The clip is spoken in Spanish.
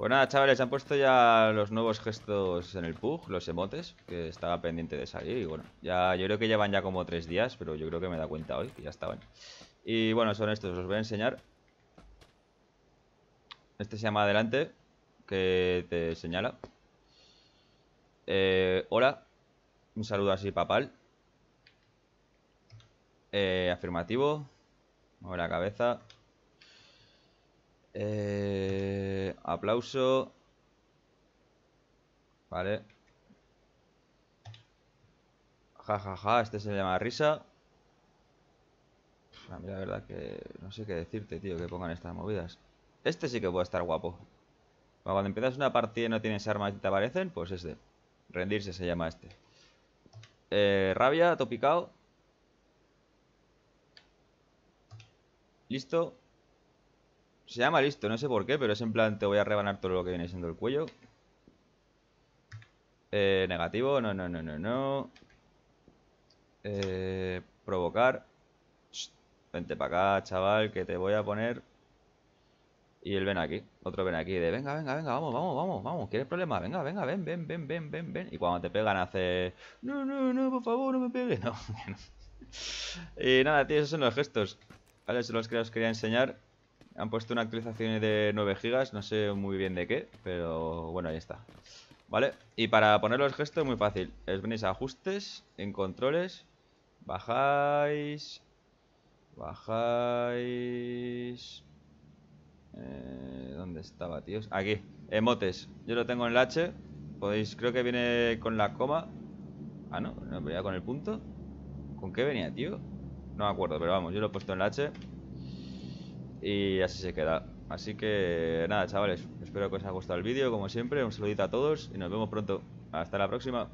Pues nada, chavales, han puesto ya los nuevos gestos en el PUG, los emotes, que estaba pendiente de salir. Y bueno, ya yo creo que llevan ya como tres días, pero yo creo que me da cuenta hoy, que ya estaban. Y bueno, son estos, os voy a enseñar. Este se llama Adelante, que te señala. Eh, hola, un saludo así papal. Eh, afirmativo, mueve la cabeza, eh, aplauso. Vale. Ja, ja, ja, este se llama risa. a mí la verdad que no sé qué decirte, tío, que pongan estas movidas. Este sí que puede estar guapo. Cuando empiezas una partida y no tienes armas y te aparecen, pues este. Rendirse se llama este. Eh, rabia, topicado. Listo. Se llama listo, no sé por qué, pero es en plan te voy a rebanar todo lo que viene siendo el cuello. Eh, negativo, no, no, no, no, no. Eh, provocar. vente para acá, chaval, que te voy a poner. Y él ven aquí, otro ven aquí, de venga, venga, venga, vamos, vamos, vamos, vamos, ¿quieres problema? Venga, venga, ven, ven, ven, ven, ven, ven. Y cuando te pegan hace, no, no, no, por favor, no me pegues. No. y nada, tío, esos son los gestos. Vale, son los que os quería enseñar. Han puesto una actualización de 9 GB, no sé muy bien de qué, pero bueno, ahí está. ¿Vale? Y para poner los gestos muy fácil. Os venís a ajustes, en controles, bajáis, bajáis... Eh, ¿Dónde estaba, tíos? Aquí, emotes. Yo lo tengo en el H. Podéis, creo que viene con la coma. Ah, no, no, venía con el punto. ¿Con qué venía, tío? No me acuerdo, pero vamos, yo lo he puesto en el H. Y así se queda. Así que nada, chavales, espero que os haya gustado el vídeo, como siempre, un saludito a todos y nos vemos pronto. Hasta la próxima.